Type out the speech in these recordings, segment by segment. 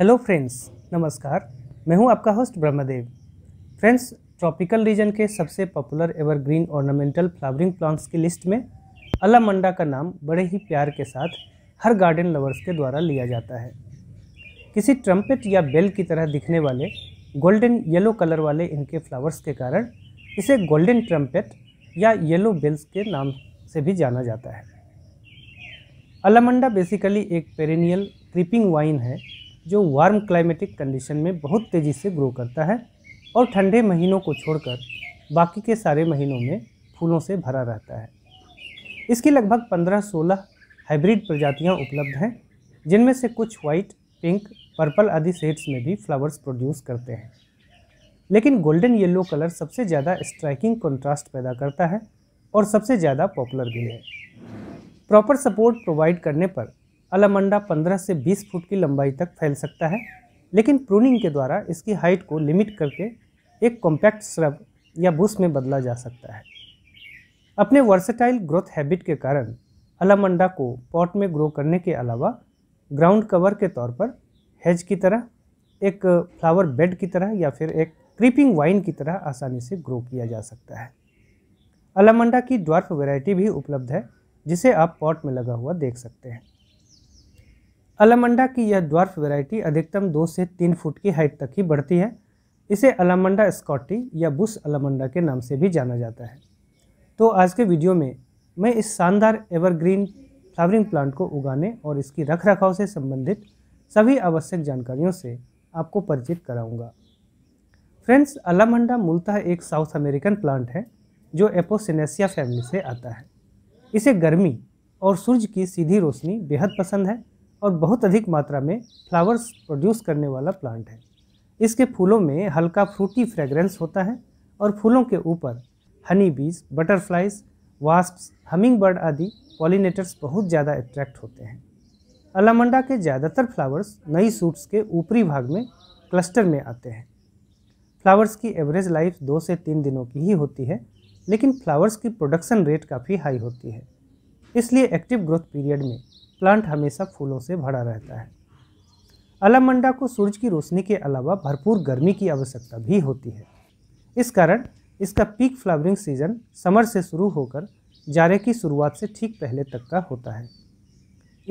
Hello friends नमस्कार मैं हूं आपका host Brahmdev friends tropical region के सबसे popular evergreen ornamental flowering plants की लिस्ट में अलामंडा का नाम बड़े ही प्यार के साथ हर गार्डन लवर्स के द्वारा लिया जाता है किसी ट्रम्पेट या बेल की तरह दिखने वाले गोल्डन येलो कलर वाले इनके फ्लावर्स के कारण इसे गोल्डन ट्रम्पेट या येलो बेल्स के नाम से भी जाना जाता है अलामंडा बेसिकली एक पेरेनियल क्रीपिंग वाइन है जो वार्म क्लाइमेटिक कंडीशन में बहुत तेज़ी से ग्रो करता है और ठंडे महीनों को छोड़कर बाकी के सारे महीनों में फूलों से भरा रहता है इसकी लगभग 15-16 हाइब्रिड प्रजातियां उपलब्ध हैं जिनमें से कुछ वाइट पिंक पर्पल आदि सेट्स में भी फ्लावर्स प्रोड्यूस करते हैं लेकिन गोल्डन येलो कलर सबसे ज़्यादा स्ट्राइकिंग कंट्रास्ट पैदा करता है और सबसे ज़्यादा पॉपुलर भी है प्रॉपर सपोर्ट प्रोवाइड करने पर अलमंडा 15 से 20 फुट की लंबाई तक फैल सकता है लेकिन प्रूनिंग के द्वारा इसकी हाइट को लिमिट करके एक कॉम्पैक्ट श्रब या बुश में बदला जा सकता है अपने वर्सेटाइल ग्रोथ हैबिट के कारण अलमंडा को पॉट में ग्रो करने के अलावा ग्राउंड कवर के तौर पर हेज की तरह एक फ्लावर बेड की तरह या फिर एक क्रीपिंग वाइन की तरह आसानी से ग्रो किया जा सकता है अलमंडा की ड्वार्फ वैरायटी भी उपलब्ध है जिसे आप पॉट में लगा हुआ देख सकते हैं अलामंडा की यह द्वार्फ वैरायटी अधिकतम दो से तीन फुट की हाइट तक ही बढ़ती है इसे अलामंडा स्कॉटी या बुश अलामंडा के नाम से भी जाना जाता है तो आज के वीडियो में मैं इस शानदार एवरग्रीन फ्लावरिंग प्लांट को उगाने और इसकी रख रखाव से संबंधित सभी आवश्यक जानकारियों से आपको परिचित कराऊंगा। फ्रेंड्स अलामंडा मूलतः एक साउथ अमेरिकन प्लांट है जो एपोसिनेसिया फैमिली से आता है इसे गर्मी और सूर्य की सीधी रोशनी बेहद पसंद है और बहुत अधिक मात्रा में फ्लावर्स प्रोड्यूस करने वाला प्लांट है इसके फूलों में हल्का फ्रूटी फ्रेग्रेंस होता है और फूलों के ऊपर honey bees butterflies wasps bird आदि पॉलिनेटर्स बहुत ज़्यादा अट्रैक्ट होते हैं अलामंडा के ज़्यादातर फ्लावर्स नई सूट्स के ऊपरी भाग में क्लस्टर में आते हैं फ्लावर्स की एवरेज लाइफ दो से तीन दिनों की ही होती है लेकिन फ्लावर्स की प्रोडक्शन रेट काफ़ी हाई होती है इसलिए एक्टिव ग्रोथ पीरियड में प्लांट हमेशा फूलों से भरा रहता है अलामंडा को सूरज की रोशनी के अलावा भरपूर गर्मी की आवश्यकता भी होती है इस कारण इसका पीक फ्लावरिंग सीजन समर से शुरू होकर जाड़े की शुरुआत से ठीक पहले तक का होता है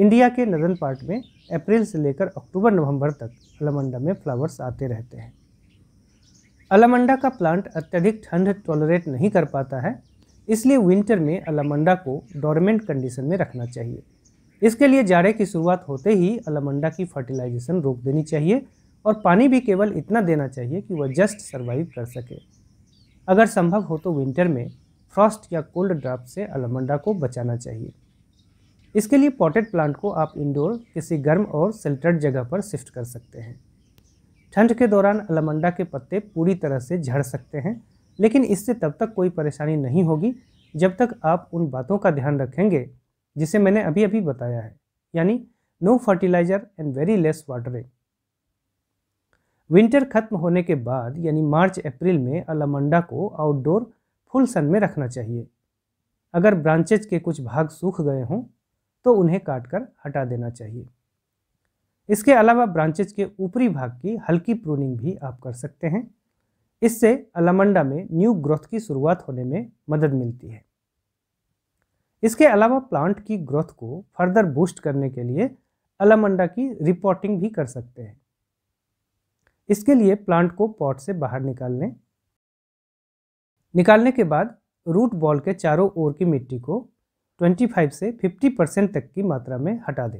इंडिया के नदन पार्ट में अप्रैल से लेकर अक्टूबर नवंबर तक अलामंडा में फ्लावर्स आते रहते हैं अलामंडा का प्लांट अत्यधिक ठंड टॉलरेट नहीं कर पाता है इसलिए विंटर में अलामंडा को डोरमेंट कंडीशन में रखना चाहिए इसके लिए जाड़े की शुरुआत होते ही अलमंडा की फर्टिलाइजेशन रोक देनी चाहिए और पानी भी केवल इतना देना चाहिए कि वह जस्ट सर्वाइव कर सके अगर संभव हो तो विंटर में फ्रॉस्ट या कोल्ड ड्राफ्ट से अलमंडा को बचाना चाहिए इसके लिए पॉटेड प्लांट को आप इंडोर किसी गर्म और सेल्टर्ड जगह पर शिफ्ट कर सकते हैं ठंड के दौरान अलमंडा के पत्ते पूरी तरह से झड़ सकते हैं लेकिन इससे तब तक कोई परेशानी नहीं होगी जब तक आप उन बातों का ध्यान रखेंगे जिसे मैंने अभी अभी बताया है यानी no fertiliser and very less watering winter खत्म होने के बाद यानी मार्च अप्रैल में अलामंडा को आउटडोर फुल सन में रखना चाहिए अगर ब्रांचेज के कुछ भाग सूख गए हों तो उन्हें काटकर हटा देना चाहिए इसके अलावा ब्रांचेज के ऊपरी भाग की हल्की प्रूनिंग भी आप कर सकते हैं इससे अलामंडा में न्यू ग्रोथ की शुरुआत होने में मदद मिलती है इसके अलावा प्लांट की ग्रोथ को फर्दर बूस्ट करने के लिए अलमंडा की रिपोर्टिंग भी कर सकते हैं इसके लिए प्लांट को पॉट से बाहर निकाल लें निकालने के बाद रूट बॉल के चारों ओर की मिट्टी को 25 से 50 परसेंट तक की मात्रा में हटा दें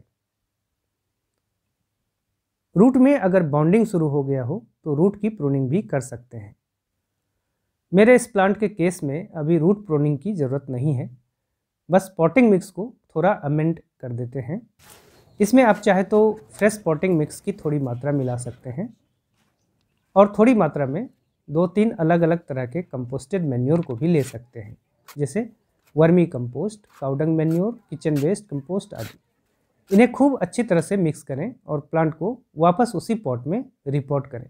रूट में अगर बाउंडिंग शुरू हो गया हो तो रूट की प्रोनिंग भी कर सकते हैं मेरे इस प्लांट के केस में अभी रूट प्रोनिंग की ज़रूरत नहीं है बस पॉटिंग मिक्स को थोड़ा अमेंड कर देते हैं इसमें आप चाहे तो फ्रेश पॉटिंग मिक्स की थोड़ी मात्रा मिला सकते हैं और थोड़ी मात्रा में दो तीन अलग अलग तरह के कंपोस्टेड मेन्योर को भी ले सकते हैं जैसे vermicompost cow dung manure kitchen waste compost आदि इन्हें खूब अच्छी तरह से मिक्स करें और प्लांट को वापस उसी पॉट में रिपोर्ट करें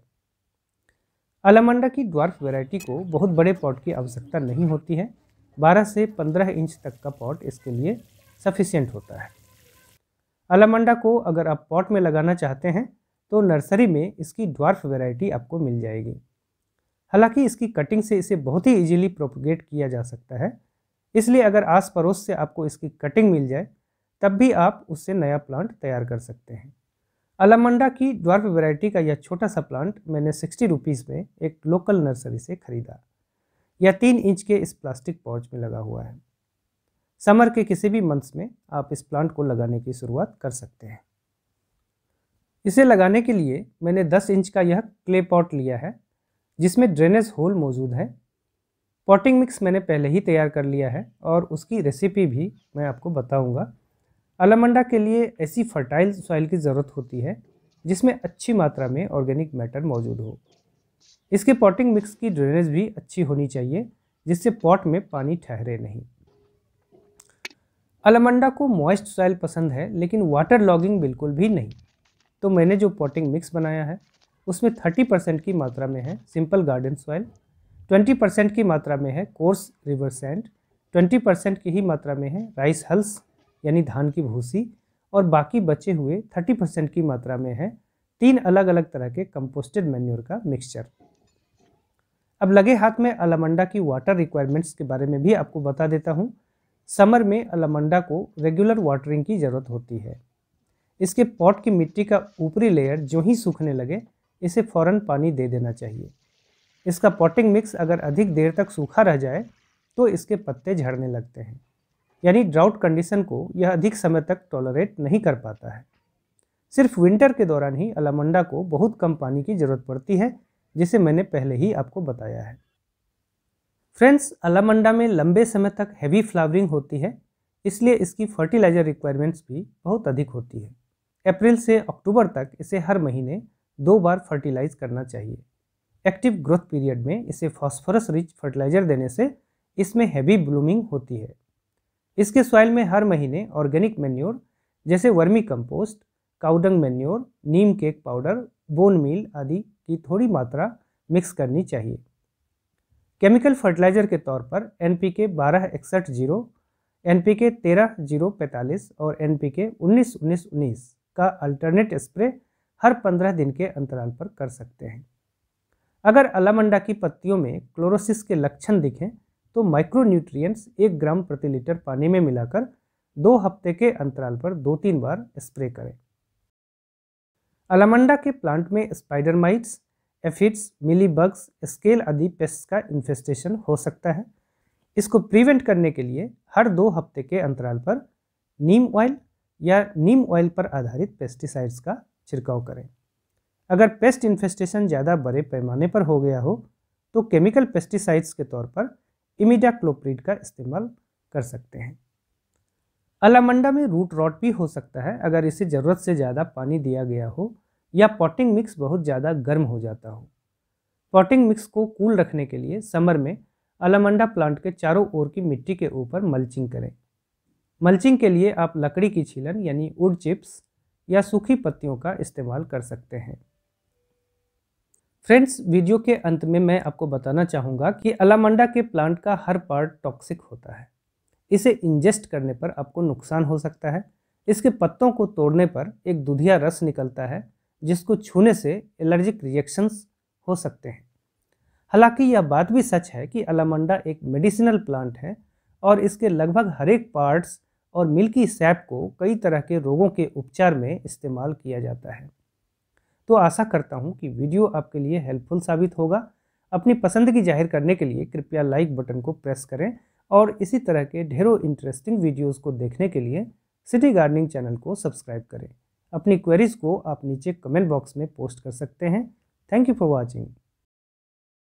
अलमंडा की ड्वार्फ वैरायटी को बहुत बड़े पॉट की आवश्यकता नहीं होती है 12 से 15 इंच तक का पॉट इसके लिए सफिशियंट होता है अलामंडा को अगर आप पॉट में लगाना चाहते हैं तो नर्सरी में इसकी ड्वार्फ वेराइटी आपको मिल जाएगी हालांकि इसकी कटिंग से इसे बहुत ही इजीली प्रोपोगेट किया जा सकता है इसलिए अगर आस पड़ोस से आपको इसकी कटिंग मिल जाए तब भी आप उससे नया प्लांट तैयार कर सकते हैं अलामंडा की ड्वार्फ वैरायटी का यह छोटा सा प्लांट मैंने सिक्सटी रुपीज़ में एक लोकल नर्सरी से ख़रीदा या तीन इंच के इस प्लास्टिक पाउच में लगा हुआ है समर के किसी भी मंथ्स में आप इस प्लांट को लगाने की शुरुआत कर सकते हैं इसे लगाने के लिए मैंने 10 इंच का यह क्ले पॉट लिया है जिसमें ड्रेनेज होल मौजूद है पॉटिंग मिक्स मैंने पहले ही तैयार कर लिया है और उसकी रेसिपी भी मैं आपको बताऊंगा अलामंडा के लिए ऐसी फर्टाइल सॉइल की ज़रूरत होती है जिसमें अच्छी मात्रा में ऑर्गेनिक मैटर मौजूद हो इसके पॉटिंग मिक्स की ड्रेनेज भी अच्छी होनी चाहिए जिससे पॉट में पानी ठहरे नहीं अलमंडा को मॉइस्ट सॉइल पसंद है लेकिन वाटर लॉगिंग बिल्कुल भी नहीं तो मैंने जो पॉटिंग मिक्स बनाया है उसमें 30 परसेंट की मात्रा में है सिंपल गार्डन सॉइल 20 परसेंट की मात्रा में है कोर्स रिवर सैंड 20 परसेंट की ही मात्रा में है राइस हल्स यानी धान की भूसी और बाकी बचे हुए 30 परसेंट की मात्रा में है तीन अलग अलग तरह के कंपोस्टेड मैन्यूर का मिक्सचर अब लगे हाथ में अलामंडा की वाटर रिक्वायरमेंट्स के बारे में भी आपको बता देता हूँ समर में अलामंडा को रेगुलर वाटरिंग की ज़रूरत होती है इसके पॉट की मिट्टी का ऊपरी लेयर जो ही सूखने लगे इसे फ़ौरन पानी दे देना चाहिए इसका पॉटिंग मिक्स अगर अधिक देर तक सूखा रह जाए तो इसके पत्ते झड़ने लगते हैं यानी ड्राउट कंडीशन को यह अधिक समय तक टॉलरेट नहीं कर पाता है सिर्फ विंटर के दौरान ही अलामंडा को बहुत कम पानी की ज़रूरत पड़ती है जिसे मैंने पहले ही आपको बताया है फ्रेंड्स अलामंडा में लंबे समय तक हैवी फ्लावरिंग होती है इसलिए इसकी फर्टिलाइजर रिक्वायरमेंट्स भी बहुत अधिक होती है अप्रैल से अक्टूबर तक इसे हर महीने दो बार फर्टिलाइज करना चाहिए एक्टिव ग्रोथ पीरियड में इसे फॉस्फोरस रिच फर्टिलाइजर देने से इसमें हैवी ब्लूमिंग होती है इसके सॉइल में हर महीने ऑर्गेनिक मेन्योर जैसे vermicompost cow dung manure neem cake powder bone meal आदि की थोड़ी मात्रा मिक्स करनी चाहिए केमिकल फर्टिलाइजर के तौर पर एन पी के बारह इकसठ जीरो एन पी के तेरह जीरो पैंतालीस और एन पी के उन्नीस उन्नीस उन्नीस का अल्टरनेट स्प्रे हर पंद्रह दिन के अंतराल पर कर सकते हैं अगर अलामंडा की पत्तियों में क्लोरोसिस के लक्षण दिखें तो माइक्रोन्यूट्रिएंट्स एक ग्राम प्रति लीटर पानी में मिलाकर दो हफ्ते के अंतराल पर दो तीन बार स्प्रे करें अलामंडा के प्लांट में spider mites aphids bugs scale आदि पेस्ट का इन्फेस्टेशन हो सकता है इसको प्रिवेंट करने के लिए हर दो हफ्ते के अंतराल पर नीम ऑयल या नीम ऑयल पर आधारित पेस्टिसाइड्स का छिड़काव करें अगर पेस्ट इन्फेस्टेशन ज़्यादा बड़े पैमाने पर हो गया हो तो केमिकल पेस्टिसाइड्स के तौर पर इमिडाक्लोप्रीड का इस्तेमाल कर सकते हैं अलामंडा में रूट रॉट भी हो सकता है अगर इसे ज़रूरत से ज़्यादा पानी दिया गया हो या पॉटिंग मिक्स बहुत ज़्यादा गर्म हो जाता हो पॉटिंग मिक्स को कूल रखने के लिए समर में अलामंडा प्लांट के चारों ओर की मिट्टी के ऊपर मल्चिंग करें मल्चिंग के लिए आप लकड़ी की छीलन यानी वुड चिप्स या सूखी पत्तियों का इस्तेमाल कर सकते हैं फ्रेंड्स वीडियो के अंत में मैं आपको बताना चाहूँगा कि अलामंडा के प्लांट का हर पार्ट टॉक्सिक होता है इसे इंजेस्ट करने पर आपको नुकसान हो सकता है इसके पत्तों को तोड़ने पर एक दुधिया रस निकलता है जिसको छूने से एलर्जिक रिएक्शंस हो सकते हैं हालांकि यह बात भी सच है कि अलामंडा एक मेडिसिनल प्लांट है और इसके लगभग हरेक पार्ट्स और मिल्की सैप को कई तरह के रोगों के उपचार में इस्तेमाल किया जाता है तो आशा करता हूँ कि वीडियो आपके लिए हेल्पफुल साबित होगा अपनी पसंद की जाहिर करने के लिए कृपया लाइक बटन को प्रेस करें और इसी तरह के ढेरों इंटरेस्टिंग वीडियोस को देखने के लिए सिटी गार्डनिंग चैनल को सब्सक्राइब करें अपनी क्वेरीज़ को आप नीचे कमेंट बॉक्स में पोस्ट कर सकते हैं थैंक यू फॉर वॉचिंग